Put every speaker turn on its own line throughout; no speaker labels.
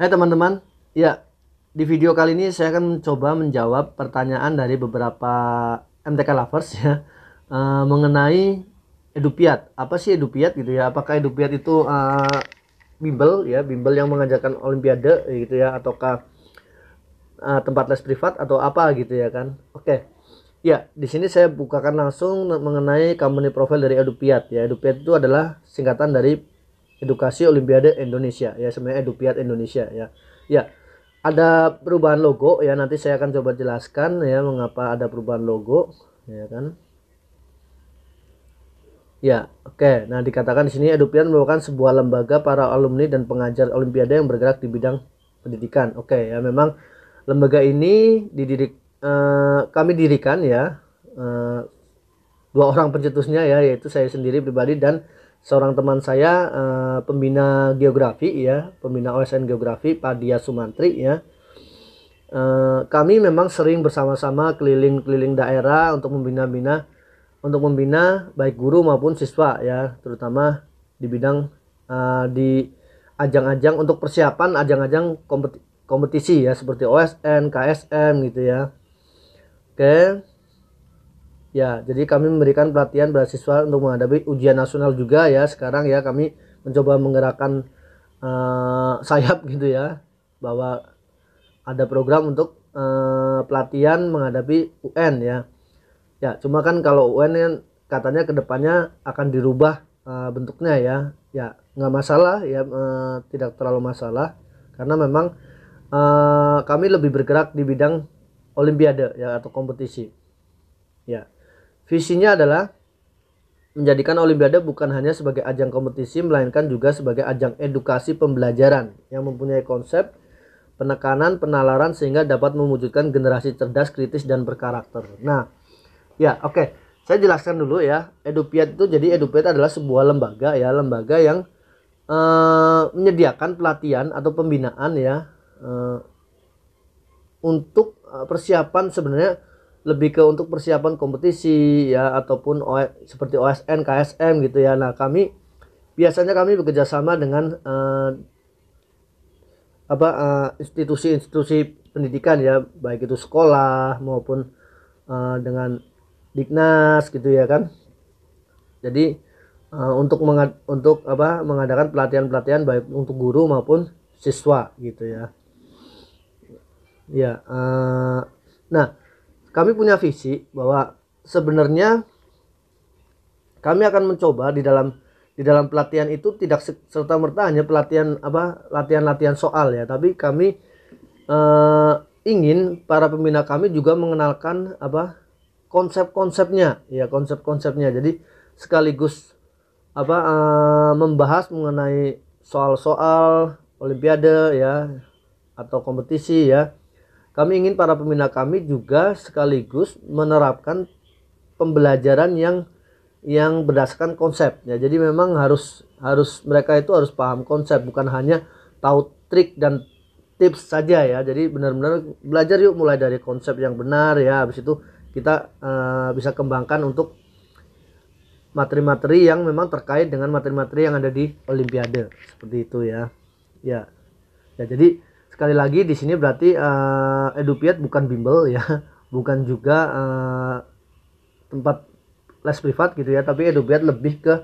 Hai teman-teman, ya di video kali ini saya akan mencoba menjawab pertanyaan dari beberapa MTK lovers ya uh, mengenai edupiat. Apa sih edupiat gitu ya? Apakah edupiat itu uh, bimbel ya, bimbel yang mengajarkan olimpiade gitu ya ataukah uh, tempat les privat atau apa gitu ya kan? Oke. Okay. Ya, di sini saya bukakan langsung mengenai company profile dari Edupiat ya. Edupiat itu adalah singkatan dari Edukasi Olimpiade Indonesia ya sebenarnya Edupiat Indonesia ya. Ya. Ada perubahan logo ya nanti saya akan coba jelaskan ya mengapa ada perubahan logo ya kan. Ya, oke. Okay. Nah, dikatakan di sini Edupiat merupakan sebuah lembaga para alumni dan pengajar olimpiade yang bergerak di bidang pendidikan. Oke, okay, ya memang lembaga ini dididik eh, kami dirikan ya eh, dua orang pencetusnya ya yaitu saya sendiri pribadi dan seorang teman saya uh, pembina geografi ya pembina OSN geografi Pak Dia Sumantri ya uh, kami memang sering bersama-sama keliling-keliling daerah untuk membina-bina untuk membina baik guru maupun siswa ya terutama di bidang uh, di ajang-ajang untuk persiapan ajang-ajang kompetisi ya seperti OSN, KSM gitu ya. Oke. Okay. Ya, jadi kami memberikan pelatihan beasiswa untuk menghadapi ujian nasional juga ya. Sekarang ya kami mencoba menggerakkan uh, sayap gitu ya bahwa ada program untuk uh, pelatihan menghadapi UN ya. Ya, cuma kan kalau UN kan katanya kedepannya akan dirubah uh, bentuknya ya. Ya, nggak masalah ya, uh, tidak terlalu masalah karena memang uh, kami lebih bergerak di bidang olimpiade ya atau kompetisi. Ya. Visinya adalah menjadikan Olimpiade bukan hanya sebagai ajang kompetisi, melainkan juga sebagai ajang edukasi pembelajaran yang mempunyai konsep penekanan, penalaran sehingga dapat mewujudkan generasi cerdas, kritis dan berkarakter. Nah, ya oke, okay. saya jelaskan dulu ya. Edupiat itu jadi Edupiat adalah sebuah lembaga ya, lembaga yang uh, menyediakan pelatihan atau pembinaan ya uh, untuk eh, persiapan sebenarnya lebih ke untuk persiapan kompetisi ya ataupun o, seperti OSN, KSM gitu ya. Nah kami biasanya kami bekerja sama dengan uh, apa eh, institusi-institusi uh, pendidikan ya baik itu sekolah maupun uh, dengan Dignas gitu ya kan. Jadi uh, untuk mengad untuk apa mengadakan pelatihan-pelatihan baik untuk guru maupun siswa gitu ya. Ya, uh, nah kami punya visi bahwa sebenarnya kami akan mencoba di dalam di dalam pelatihan itu tidak serta merta hanya pelatihan apa latihan-latihan soal ya tapi kami eh, ingin para pembina kami juga mengenalkan apa konsep-konsepnya ya konsep-konsepnya jadi sekaligus apa eh, membahas mengenai soal-soal olimpiade ya atau kompetisi ya kami ingin para pembina kami juga sekaligus menerapkan pembelajaran yang yang berdasarkan konsep ya. Jadi memang harus harus mereka itu harus paham konsep bukan hanya tahu trik dan tips saja ya. Jadi benar-benar belajar yuk mulai dari konsep yang benar ya. Habis itu kita uh, bisa kembangkan untuk materi-materi yang memang terkait dengan materi-materi yang ada di olimpiade seperti itu ya. Ya. Ya jadi sekali lagi di sini berarti uh, Edupiat bukan bimbel ya bukan juga uh, tempat les privat gitu ya tapi Edupiat lebih ke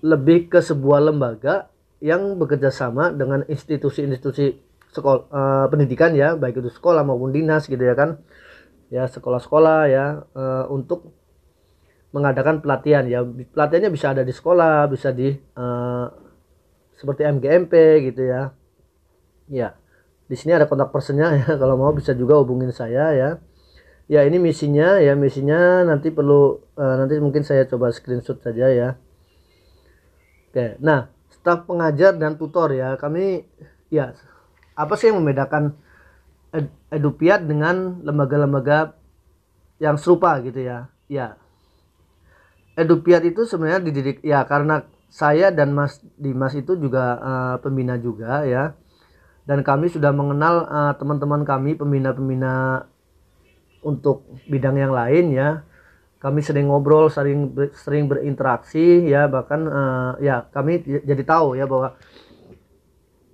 lebih ke sebuah lembaga yang bekerja sama dengan institusi-institusi sekolah eh, uh, pendidikan ya baik itu sekolah maupun dinas gitu ya kan ya sekolah-sekolah ya uh, untuk mengadakan pelatihan ya pelatihannya bisa ada di sekolah bisa di uh, seperti MGMP gitu ya. Ya, di sini ada kontak personnya ya. Kalau mau bisa juga hubungin saya ya. Ya ini misinya ya misinya nanti perlu uh, nanti mungkin saya coba screenshot saja ya. Oke, nah staf pengajar dan tutor ya kami ya apa sih yang membedakan ed Edupiat dengan lembaga-lembaga yang serupa gitu ya? Ya, Edupiat itu sebenarnya dididik ya karena saya dan Mas Dimas itu juga uh, pembina juga ya dan kami sudah mengenal uh, teman-teman kami pembina-pembina untuk bidang yang lain ya kami sering ngobrol sering sering berinteraksi ya bahkan uh, ya kami jadi tahu ya bahwa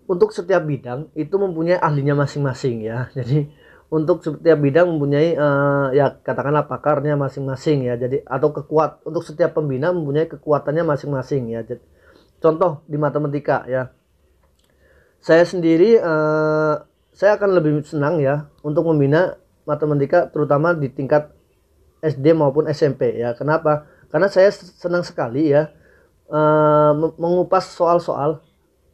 untuk setiap bidang itu mempunyai ahlinya masing-masing ya jadi untuk setiap bidang mempunyai uh, ya katakanlah pakarnya masing-masing ya jadi atau kekuat untuk setiap pembina mempunyai kekuatannya masing-masing ya jadi, contoh di matematika ya saya sendiri uh, saya akan lebih senang ya untuk membina matematika terutama di tingkat SD maupun SMP ya kenapa karena saya senang sekali ya uh, mengupas soal-soal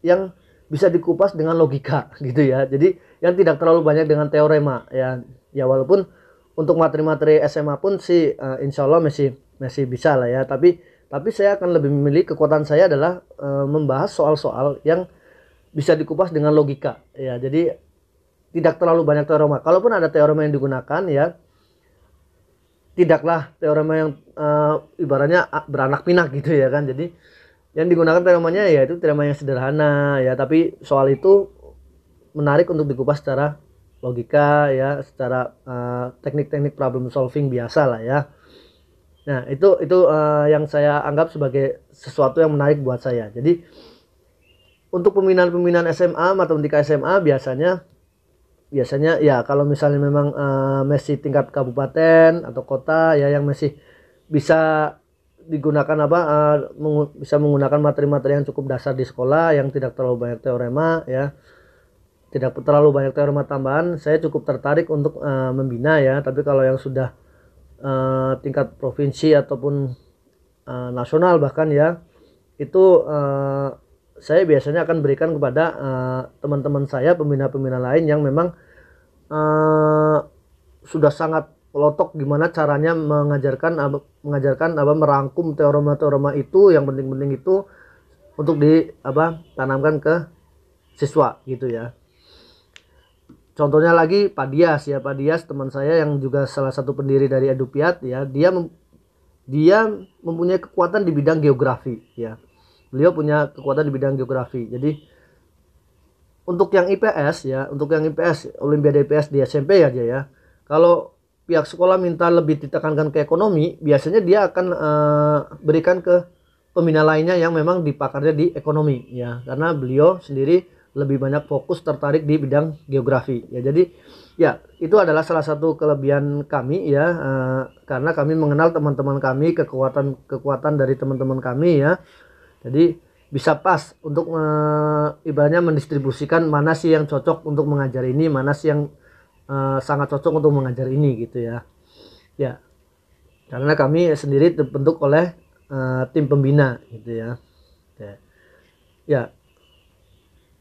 yang bisa dikupas dengan logika gitu ya. Jadi yang tidak terlalu banyak dengan teorema ya. Ya walaupun untuk materi-materi SMA pun sih uh, insya Allah masih masih bisa lah ya. Tapi tapi saya akan lebih memilih kekuatan saya adalah uh, membahas soal-soal yang bisa dikupas dengan logika ya. Jadi tidak terlalu banyak teorema. Kalaupun ada teorema yang digunakan ya tidaklah teorema yang uh, ibaratnya ah, beranak pinak gitu ya kan. Jadi yang digunakan teramanya ya itu tema yang sederhana ya tapi soal itu menarik untuk dikupas secara logika ya secara eh, teknik-teknik uh, problem solving biasa lah ya nah itu itu uh, yang saya anggap sebagai sesuatu yang menarik buat saya jadi untuk peminan-peminan SMA atau di SMA biasanya biasanya ya kalau misalnya memang uh, masih tingkat kabupaten atau kota ya yang masih bisa digunakan apa eh, bisa menggunakan materi-materi yang cukup dasar di sekolah yang tidak terlalu banyak teorema ya tidak terlalu banyak teorema tambahan saya cukup tertarik untuk uh, membina ya tapi kalau yang sudah uh, tingkat provinsi ataupun uh, nasional bahkan ya itu uh, saya biasanya akan berikan kepada teman-teman uh, saya pembina-pembina lain yang memang uh, sudah sangat pelotok gimana caranya mengajarkan mengajarkan apa merangkum teorema-teorema itu yang penting-penting itu untuk di apa tanamkan ke siswa gitu ya. Contohnya lagi Pak Dias ya Pak Dias teman saya yang juga salah satu pendiri dari Edupiat ya dia mem dia mempunyai kekuatan di bidang geografi ya. Beliau punya kekuatan di bidang geografi. Jadi untuk yang IPS ya, untuk yang IPS Olimpiade IPS di SMP ya dia ya. Kalau pihak sekolah minta lebih ditekankan ke ekonomi, biasanya dia akan uh, berikan ke pembina lainnya yang memang dipakarnya di ekonomi ya, karena beliau sendiri lebih banyak fokus tertarik di bidang geografi ya. Jadi ya itu adalah salah satu kelebihan kami ya, uh, karena kami mengenal teman-teman kami, kekuatan-kekuatan dari teman-teman kami ya. Jadi bisa pas untuk e, ibaratnya mendistribusikan mana sih yang cocok untuk mengajar ini, mana sih yang Eh, sangat cocok untuk mengajar ini gitu ya ya karena kami sendiri terbentuk oleh uh, tim pembina gitu ya ya, ya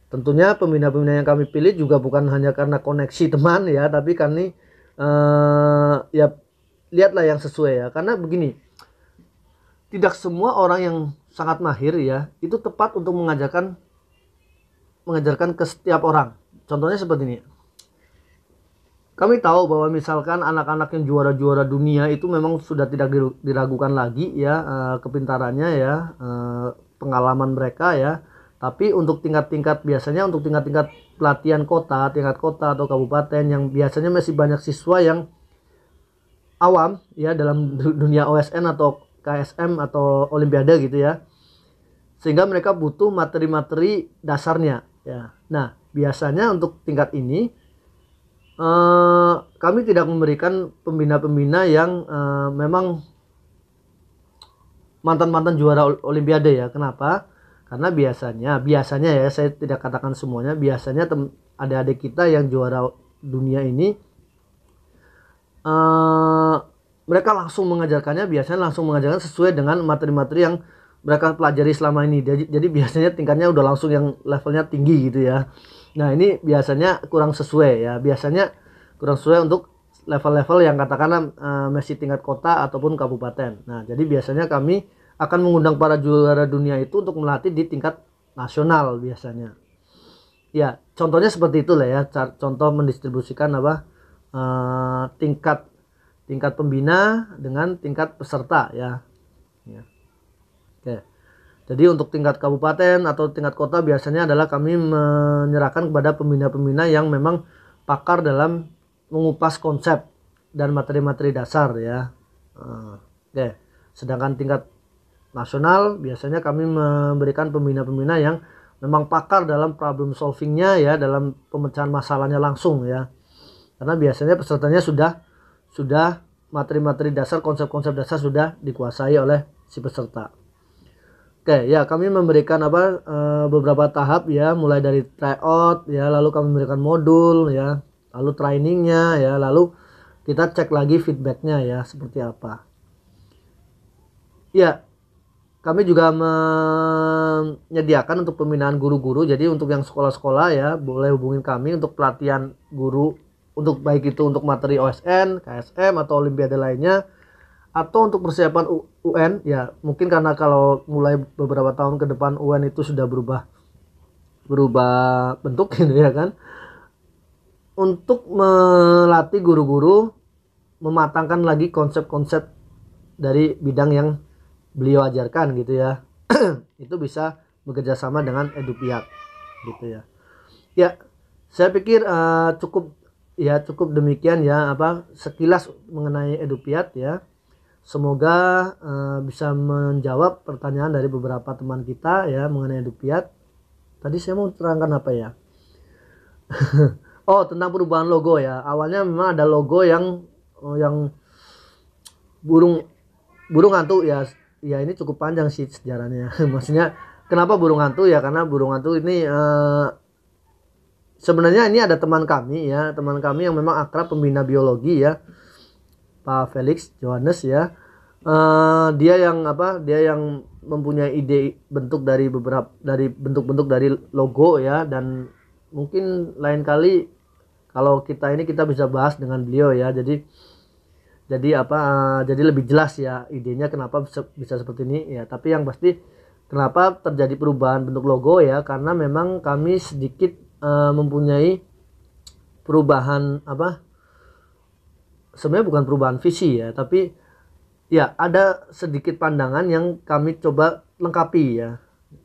tentunya pembina-pembina yang kami pilih juga bukan hanya karena koneksi teman ya tapi kami uh, ya lihatlah yang sesuai ya karena begini tidak semua orang yang sangat mahir ya itu tepat untuk mengajarkan mengajarkan ke setiap orang contohnya seperti ini kami tahu bahwa misalkan anak-anak yang juara-juara dunia itu memang sudah tidak diragukan lagi ya eh, kepintarannya ya eh, pengalaman mereka ya. Tapi untuk tingkat-tingkat biasanya untuk tingkat-tingkat pelatihan kota, tingkat kota atau kabupaten yang biasanya masih banyak siswa yang awam ya dalam dunia OSN atau KSM atau olimpiade gitu ya. Sehingga mereka butuh materi-materi dasarnya ya. Nah, biasanya untuk tingkat ini uh, kami tidak memberikan pembina-pembina yang uh, memang mantan-mantan juara olimpiade ya. Kenapa? Karena biasanya, biasanya ya saya tidak katakan semuanya, biasanya ada adik kita yang juara dunia ini uh, mereka langsung mengajarkannya, biasanya langsung mengajarkan sesuai dengan materi-materi yang mereka pelajari selama ini. Jadi, jadi biasanya tingkatnya udah langsung yang levelnya tinggi gitu ya. Nah ini biasanya kurang sesuai ya. Biasanya kurang sesuai untuk level-level yang katakanlah e, masih tingkat kota ataupun kabupaten. Nah jadi biasanya kami akan mengundang para juara dunia itu untuk melatih di tingkat nasional biasanya. Ya contohnya seperti itu lah ya. Contoh mendistribusikan apa e, tingkat tingkat pembina dengan tingkat peserta ya Oke. Jadi untuk tingkat kabupaten atau tingkat kota biasanya adalah kami menyerahkan kepada pembina-pembina yang memang pakar dalam mengupas konsep dan materi-materi dasar ya. Ah, oke. Sedangkan tingkat nasional biasanya kami memberikan pembina-pembina yang memang pakar dalam problem solvingnya ya, dalam pemecahan masalahnya langsung ya. Karena biasanya pesertanya sudah sudah materi-materi dasar, konsep-konsep dasar sudah dikuasai oleh si peserta. Oke, ya kami memberikan apa e, beberapa tahap ya, mulai dari tryout ya, lalu kami memberikan modul ya, lalu trainingnya ya, lalu kita cek lagi feedbacknya ya, seperti apa. Ya, kami juga menyediakan untuk pembinaan guru-guru. Jadi untuk yang sekolah-sekolah ya, boleh hubungin kami untuk pelatihan guru untuk baik itu untuk materi OSN, KSM atau olimpiade lainnya atau untuk persiapan UN ya mungkin karena kalau mulai beberapa tahun ke depan UN itu sudah berubah berubah bentuk gitu ya kan untuk melatih guru-guru mematangkan lagi konsep-konsep dari bidang yang beliau ajarkan gitu ya itu bisa bekerja sama dengan edupiak gitu ya ya saya pikir uh, cukup ya cukup demikian ya apa sekilas mengenai edupiat ya semoga uh, bisa menjawab pertanyaan dari beberapa teman kita ya mengenai Dupiat. Tadi saya mau terangkan apa ya? oh, tentang perubahan logo ya. Awalnya memang ada logo yang oh, yang burung burung hantu ya. Ya ini cukup panjang sih sejarahnya. Maksudnya kenapa burung hantu ya? Karena burung hantu ini uh, sebenarnya ini ada teman kami ya, teman kami yang memang akrab pembina biologi ya Pak Felix Johannes ya uh, dia yang apa dia yang mempunyai ide bentuk dari beberapa dari bentuk-bentuk dari logo ya dan mungkin lain kali kalau kita ini kita bisa bahas dengan beliau ya jadi jadi apa uh, jadi lebih jelas ya idenya kenapa bisa, bisa seperti ini ya tapi yang pasti kenapa terjadi perubahan bentuk logo ya karena memang kami sedikit uh, mempunyai perubahan apa sebenarnya bukan perubahan visi ya tapi ya ada sedikit pandangan yang kami coba lengkapi ya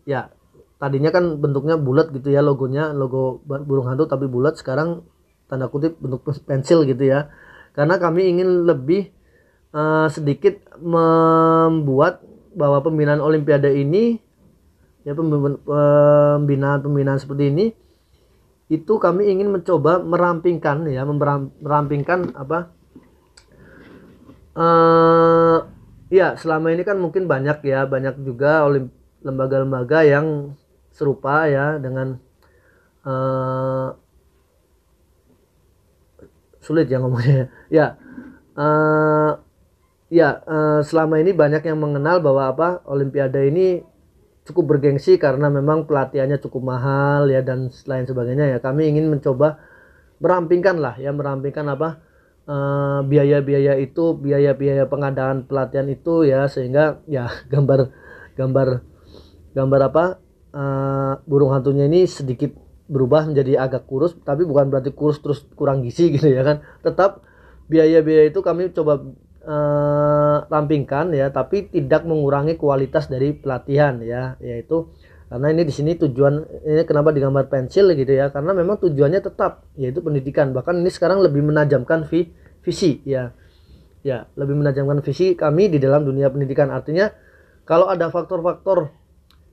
ya tadinya kan bentuknya bulat gitu ya logonya logo burung hantu tapi bulat sekarang tanda kutip bentuk pensil gitu ya karena kami ingin lebih uh, sedikit membuat bahwa pembinaan olimpiade ini ya pembinaan pembinaan seperti ini itu kami ingin mencoba merampingkan ya merampingkan apa uh, ya selama ini kan mungkin banyak ya banyak juga lembaga-lembaga yang serupa ya dengan uh, sulit ya ngomongnya ya uh, ya uh, selama ini banyak yang mengenal bahwa apa Olimpiade ini cukup bergengsi karena memang pelatihannya cukup mahal ya dan lain sebagainya ya kami ingin mencoba merampingkan lah ya merampingkan apa Eh, biaya-biaya uh, itu biaya-biaya pengadaan pelatihan itu ya sehingga ya gambar gambar gambar apa uh, burung hantunya ini sedikit berubah menjadi agak kurus tapi bukan berarti kurus terus kurang gizi gitu ya kan tetap biaya-biaya itu kami coba uh, rampingkan ya tapi tidak mengurangi kualitas dari pelatihan ya yaitu karena ini di sini tujuan ini kenapa digambar pensil gitu ya karena memang tujuannya tetap yaitu pendidikan bahkan ini sekarang lebih menajamkan vi, visi ya ya lebih menajamkan visi kami di dalam dunia pendidikan artinya kalau ada faktor-faktor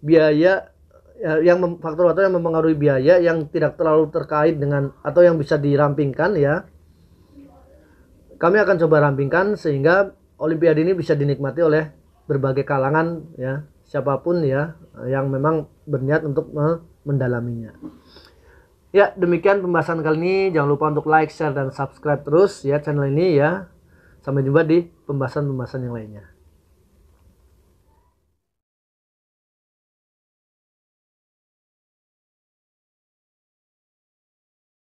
biaya ya, yang faktor-faktor yang mempengaruhi biaya yang tidak terlalu terkait dengan atau yang bisa dirampingkan ya kami akan coba rampingkan sehingga olimpiade ini bisa dinikmati oleh berbagai kalangan ya siapapun ya yang memang berniat untuk mendalaminya. Ya, demikian pembahasan kali ini. Jangan lupa untuk like, share, dan subscribe terus ya channel ini ya. Sampai jumpa di pembahasan-pembahasan yang lainnya.